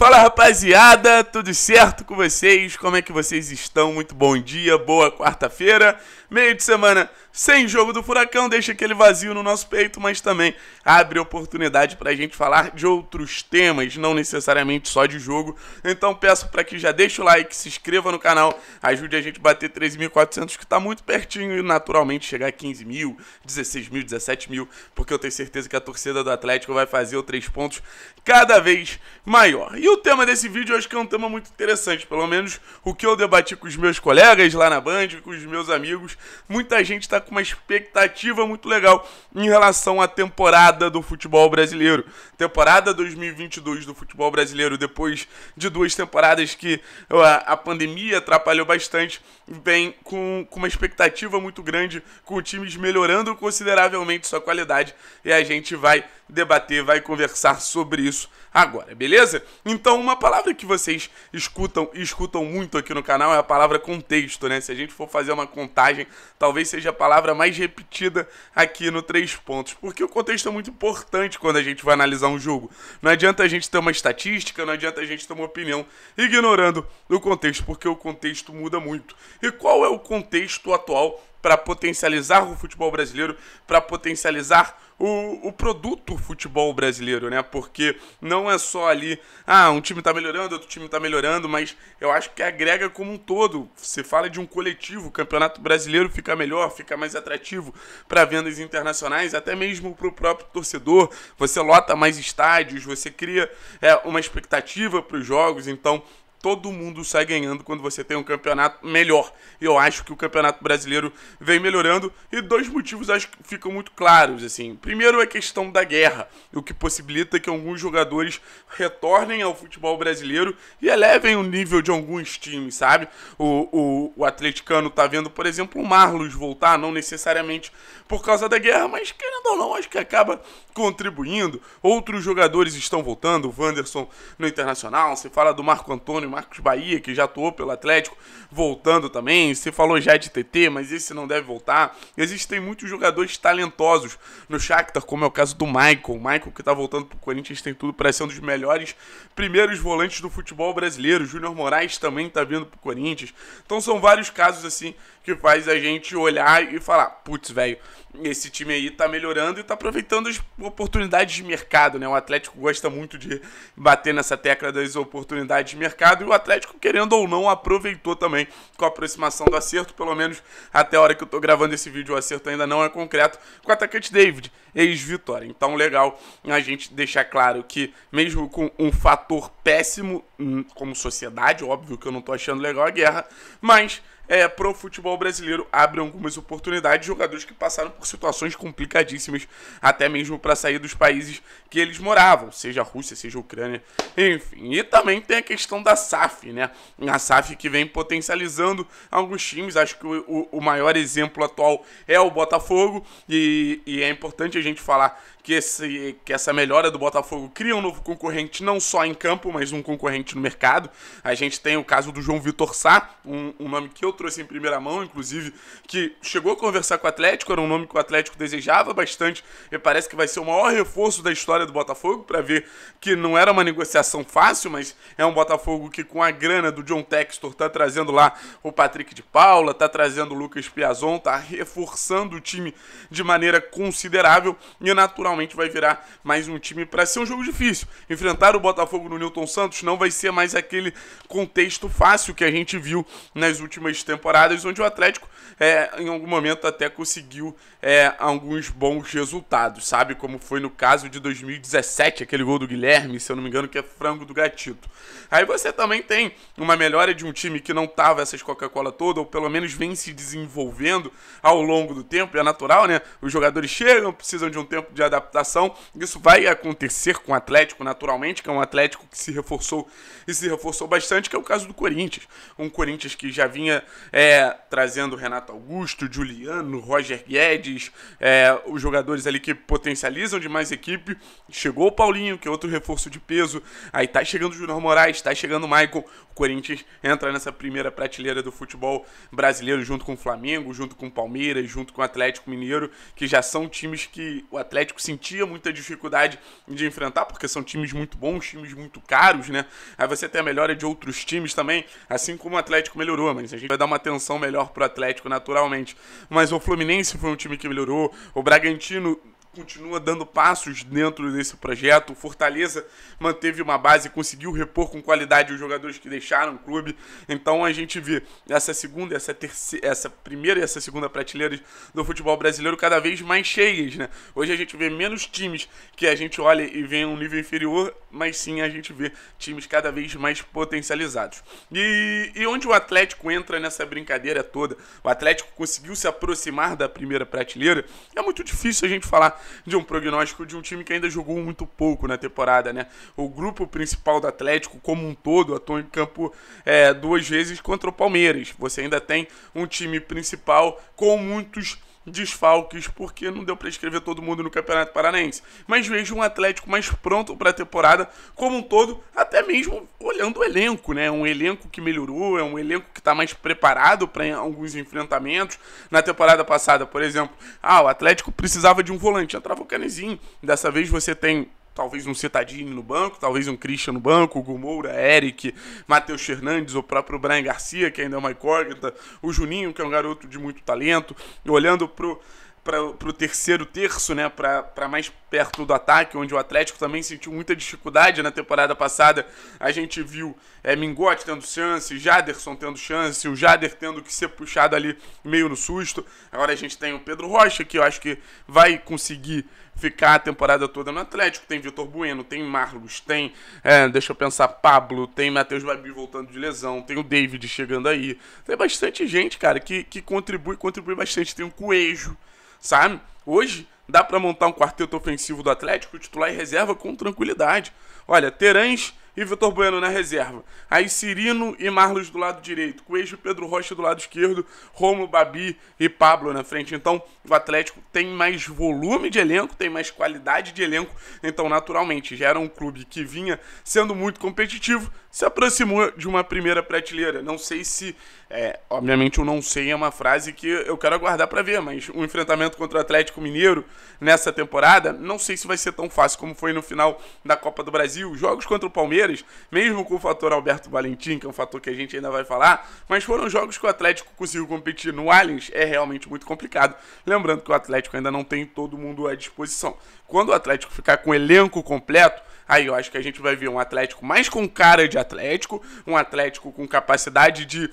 Fala rapaziada, tudo certo com vocês? Como é que vocês estão? Muito bom dia, boa quarta-feira, meio de semana sem jogo do Furacão, deixa aquele vazio no nosso peito, mas também abre oportunidade para a gente falar de outros temas, não necessariamente só de jogo. Então peço para que já deixe o like, se inscreva no canal, ajude a gente a bater 3.400, que está muito pertinho, e naturalmente chegar a 15 mil, 16 mil, 17 mil, porque eu tenho certeza que a torcida do Atlético vai fazer o 3 pontos cada vez maior. E o tema desse vídeo, eu acho que é um tema muito interessante, pelo menos o que eu debati com os meus colegas lá na Band, com os meus amigos, muita gente está com uma expectativa muito legal em relação à temporada do futebol brasileiro. Temporada 2022 do futebol brasileiro, depois de duas temporadas que a, a pandemia atrapalhou bastante, vem com, com uma expectativa muito grande, com times melhorando consideravelmente sua qualidade e a gente vai debater, vai conversar sobre isso agora, beleza? Então, uma palavra que vocês escutam escutam muito aqui no canal é a palavra contexto, né? Se a gente for fazer uma contagem, talvez seja a palavra mais repetida aqui no Três Pontos, porque o contexto é muito importante quando a gente vai analisar um jogo. Não adianta a gente ter uma estatística, não adianta a gente ter uma opinião ignorando o contexto, porque o contexto muda muito. E qual é o contexto atual para potencializar o futebol brasileiro, para potencializar o, o, produto futebol brasileiro, né? Porque não é só ali, ah, um time tá melhorando, outro time tá melhorando, mas eu acho que agrega como um todo. Você fala de um coletivo, o campeonato brasileiro fica melhor, fica mais atrativo para vendas internacionais, até mesmo para o próprio torcedor. Você lota mais estádios, você cria é, uma expectativa para os jogos, então todo mundo sai ganhando quando você tem um campeonato melhor. Eu acho que o campeonato brasileiro vem melhorando e dois motivos acho que ficam muito claros assim. Primeiro é a questão da guerra, o que possibilita que alguns jogadores retornem ao futebol brasileiro e elevem o nível de alguns times, sabe? O, o, o atleticano tá vendo, por exemplo, o Marlos voltar, não necessariamente por causa da guerra, mas querendo ou não, acho que acaba contribuindo. Outros jogadores estão voltando, o Wanderson no Internacional, se fala do Marco Antônio Marcos Bahia, que já atuou pelo Atlético, voltando também. Você falou já de TT, mas esse não deve voltar. Existem muitos jogadores talentosos no Shakhtar, como é o caso do Michael. Michael que está voltando para o Corinthians tem tudo para ser um dos melhores primeiros volantes do futebol brasileiro. Júnior Moraes também está vindo para o Corinthians. Então são vários casos assim que faz a gente olhar e falar, putz, velho, esse time aí tá melhorando e tá aproveitando as oportunidades de mercado, né? O Atlético gosta muito de bater nessa tecla das oportunidades de mercado e o Atlético, querendo ou não, aproveitou também com a aproximação do acerto, pelo menos até a hora que eu tô gravando esse vídeo, o acerto ainda não é concreto, com o atacante David, ex-Vitória. Então, legal a gente deixar claro que, mesmo com um fator péssimo hum, como sociedade, óbvio que eu não tô achando legal a guerra, mas é, para o futebol brasileiro abre algumas oportunidades. Jogadores que passaram por situações complicadíssimas, até mesmo para sair dos países que eles moravam, seja a Rússia, seja a Ucrânia, enfim. E também tem a questão da SAF, né? A SAF que vem potencializando alguns times. Acho que o, o, o maior exemplo atual é o Botafogo, e, e é importante a gente falar que, esse, que essa melhora do Botafogo cria um novo concorrente, não só em campo, mas um concorrente no mercado. A gente tem o caso do João Vitor Sá, um, um nome que eu trouxe em primeira mão, inclusive, que chegou a conversar com o Atlético, era um nome que o Atlético desejava bastante, e parece que vai ser o maior reforço da história do Botafogo, para ver que não era uma negociação fácil, mas é um Botafogo que com a grana do John Textor tá trazendo lá o Patrick de Paula, tá trazendo o Lucas Piazon, tá reforçando o time de maneira considerável e naturalmente vai virar mais um time para ser um jogo difícil. Enfrentar o Botafogo no Newton Santos não vai ser mais aquele contexto fácil que a gente viu nas últimas temporadas, onde o Atlético é, em algum momento até conseguiu é, alguns bons resultados, sabe? Como foi no caso de 2017, aquele gol do Guilherme, se eu não me engano, que é frango do gatito. Aí você também tem uma melhora de um time que não tava essas Coca-Cola toda, ou pelo menos vem se desenvolvendo ao longo do tempo, e é natural, né? Os jogadores chegam, precisam de um tempo de adaptação, isso vai acontecer com o Atlético naturalmente, que é um Atlético que se reforçou e se reforçou bastante, que é o caso do Corinthians. Um Corinthians que já vinha é, trazendo Renato Augusto, Juliano, Roger Guedes, é, os jogadores ali que potencializam demais a equipe. Chegou o Paulinho, que é outro reforço de peso. Aí tá chegando o Júnior Moraes, tá chegando o Michael. O Corinthians entra nessa primeira prateleira do futebol brasileiro junto com o Flamengo, junto com o Palmeiras, junto com o Atlético Mineiro, que já são times que o Atlético sentia muita dificuldade de enfrentar, porque são times muito bons, times muito caros, né? Aí você tem a melhora de outros times também, assim como o Atlético melhorou, mas a gente vai dar uma atenção melhor pro Atlético, naturalmente. Mas o Fluminense foi um time que melhorou, o Bragantino continua dando passos dentro desse projeto. O Fortaleza manteve uma base, conseguiu repor com qualidade os jogadores que deixaram o clube. Então a gente vê essa segunda, essa terceira, essa primeira e essa segunda prateleira do futebol brasileiro cada vez mais cheias, né? Hoje a gente vê menos times que a gente olha e vê um nível inferior, mas sim a gente vê times cada vez mais potencializados. E, e onde o Atlético entra nessa brincadeira toda? O Atlético conseguiu se aproximar da primeira prateleira. É muito difícil a gente falar de um prognóstico de um time que ainda jogou muito pouco na temporada, né? O grupo principal do Atlético, como um todo, atuou em campo é, duas vezes contra o Palmeiras. Você ainda tem um time principal com muitos desfalques, porque não deu para escrever todo mundo no Campeonato Paranaense. Mas vejo um Atlético mais pronto para a temporada como um todo, até mesmo olhando o elenco, né? Um elenco que melhorou, é um elenco que está mais preparado para alguns enfrentamentos. Na temporada passada, por exemplo, ah, o Atlético precisava de um volante, entrava o Canezinho. Dessa vez você tem talvez um Cetadini no banco, talvez um Christian no banco, Gumoura, Eric, Matheus Fernandes, o próprio Brian Garcia, que ainda é uma incógnita, o Juninho, que é um garoto de muito talento, e olhando pro para o terceiro terço, né, para mais perto do ataque, onde o Atlético também sentiu muita dificuldade na temporada passada. A gente viu é, Mingote tendo chance, Jaderson tendo chance, o Jader tendo que ser puxado ali meio no susto. Agora a gente tem o Pedro Rocha, que eu acho que vai conseguir ficar a temporada toda no Atlético. Tem Vitor Bueno, tem Marlos, tem, é, deixa eu pensar, Pablo, tem Matheus Babi voltando de lesão, tem o David chegando aí. Tem bastante gente, cara, que, que contribui, contribui bastante. Tem o Coelho sabe? Hoje dá para montar um quarteto ofensivo do Atlético, titular e reserva com tranquilidade. Olha, Terãs e Vitor Bueno na reserva. Aí Cirino e Marlos do lado direito, Coelho e Pedro Rocha do lado esquerdo, Romo, Babi e Pablo na frente. Então, o Atlético tem mais volume de elenco, tem mais qualidade de elenco, então naturalmente já era um clube que vinha sendo muito competitivo, se aproximou de uma primeira prateleira. Não sei se. É, obviamente, eu não sei, é uma frase que eu quero aguardar para ver, mas o um enfrentamento contra o Atlético Mineiro nessa temporada, não sei se vai ser tão fácil como foi no final da Copa do Brasil. Jogos contra o Palmeiras, mesmo com o fator Alberto Valentim, que é um fator que a gente ainda vai falar, mas foram jogos que o Atlético conseguiu competir no Allianz, é realmente muito complicado. Lembrando que o Atlético ainda não tem todo mundo à disposição. Quando o Atlético ficar com o elenco completo, Aí eu acho que a gente vai ver um Atlético mais com cara de Atlético, um Atlético com capacidade de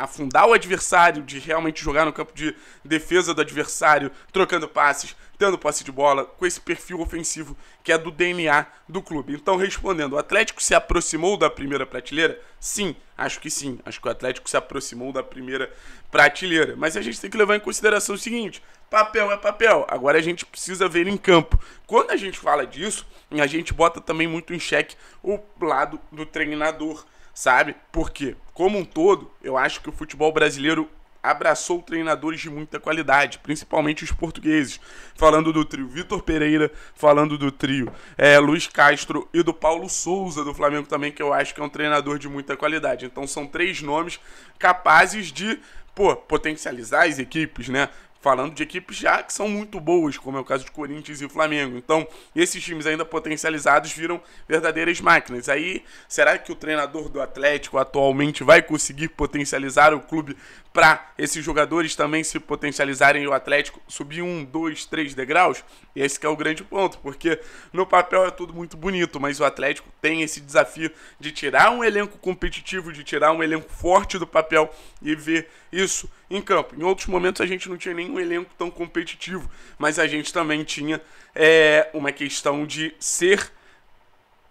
afundar o adversário, de realmente jogar no campo de defesa do adversário, trocando passes, tendo posse de bola, com esse perfil ofensivo que é do DNA do clube. Então, respondendo, o Atlético se aproximou da primeira prateleira? Sim, acho que sim. Acho que o Atlético se aproximou da primeira prateleira. Mas a gente tem que levar em consideração o seguinte: papel é papel. Agora a gente precisa ver em campo. Quando a gente fala disso, a gente bota também muito em xeque o lado do treinador sabe? Porque, como um todo, eu acho que o futebol brasileiro abraçou treinadores de muita qualidade, principalmente os portugueses. Falando do trio Vitor Pereira, falando do trio é, Luiz Castro e do Paulo Souza do Flamengo também, que eu acho que é um treinador de muita qualidade. Então são três nomes capazes de pô, potencializar as equipes, né? falando de equipes já que são muito boas, como é o caso de Corinthians e Flamengo. Então, esses times ainda potencializados viram verdadeiras máquinas. Aí, será que o treinador do Atlético atualmente vai conseguir potencializar o clube para esses jogadores também se potencializarem e o Atlético subir um, dois, três degraus? E esse é o grande ponto, porque no papel é tudo muito bonito, mas o Atlético tem esse desafio de tirar um elenco competitivo, de tirar um elenco forte do papel e ver isso em campo. Em outros momentos a gente não tinha nenhum elenco tão competitivo, mas a gente também tinha é, uma questão de ser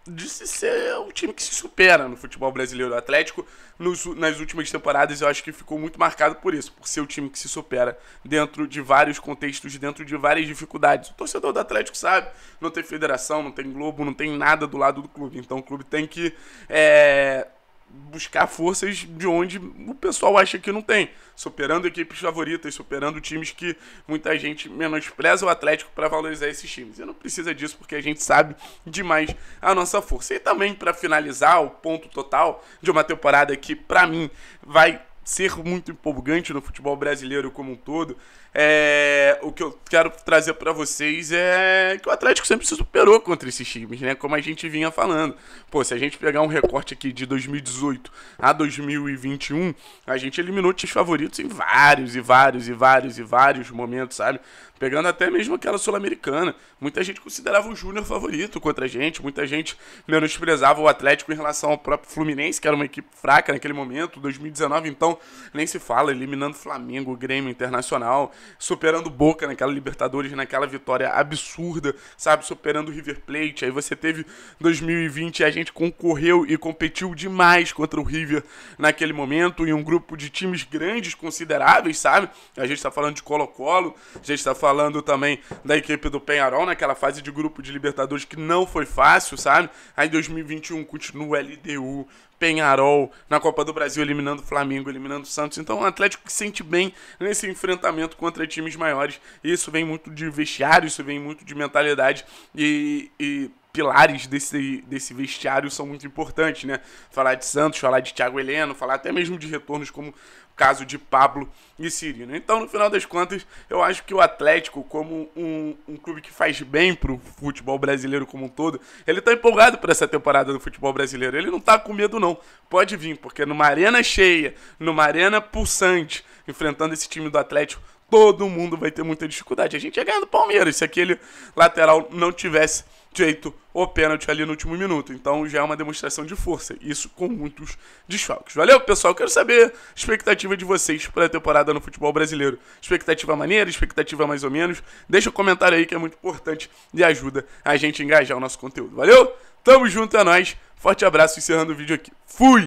de ser o time que se supera no futebol brasileiro. O Atlético, nos, nas últimas temporadas, eu acho que ficou muito marcado por isso, por ser o time que se supera dentro de vários contextos, dentro de várias dificuldades. O torcedor do Atlético sabe, não tem federação, não tem Globo, não tem nada do lado do clube. Então o clube tem que é, buscar forças de onde o pessoal acha que não tem, superando equipes favoritas, superando times que muita gente menospreza o Atlético para valorizar esses times. E não precisa disso porque a gente sabe demais a nossa força. E também para finalizar o ponto total de uma temporada que para mim vai ser muito empolgante no futebol brasileiro como um todo. É, o que eu quero trazer para vocês é que o Atlético sempre se superou contra esses times, né? Como a gente vinha falando. Pô, se a gente pegar um recorte aqui de 2018 a 2021, a gente eliminou times favoritos em vários e vários e vários e vários momentos, sabe? Pegando até mesmo aquela sul-americana. Muita gente considerava o Júnior favorito contra a gente, muita gente menosprezava o Atlético em relação ao próprio Fluminense, que era uma equipe fraca naquele momento, 2019, então nem se fala, eliminando Flamengo, Grêmio Internacional superando Boca naquela Libertadores, naquela vitória absurda, sabe? Superando o River Plate. Aí você teve 2020 a gente concorreu e competiu demais contra o River naquele momento, em um grupo de times grandes, consideráveis, sabe? A gente está falando de Colo-Colo, a gente está falando também da equipe do Penharol naquela né? fase de grupo de Libertadores que não foi fácil, sabe? Aí 2021 continua LDU, Penharol na Copa do Brasil, eliminando o Flamengo, eliminando o Santos. Então o Atlético se sente bem nesse enfrentamento contra times maiores. Isso vem muito de vestiário, isso vem muito de mentalidade e, e pilares desse, desse vestiário são muito importantes, né? Falar de Santos, falar de Thiago Heleno, falar até mesmo de retornos como o caso de Pablo e Cirino. Então, no final das contas, eu acho que o Atlético, como um, um clube que faz bem pro futebol brasileiro como um todo, ele tá empolgado para essa temporada do futebol brasileiro. Ele não tá com medo, não. Pode vir, porque numa arena cheia, numa arena pulsante, enfrentando esse time do Atlético todo mundo vai ter muita dificuldade. A gente ia ganhar do Palmeiras se aquele lateral não tivesse feito o pênalti ali no último minuto. Então já é uma demonstração de força, isso com muitos desfalques. Valeu, pessoal. Quero saber a expectativa de vocês para a temporada no futebol brasileiro. Expectativa maneira, expectativa mais ou menos. Deixa o um comentário aí que é muito importante e ajuda a gente a engajar o nosso conteúdo. Valeu? Tamo junto, é nóis. Forte abraço, encerrando o vídeo aqui. Fui!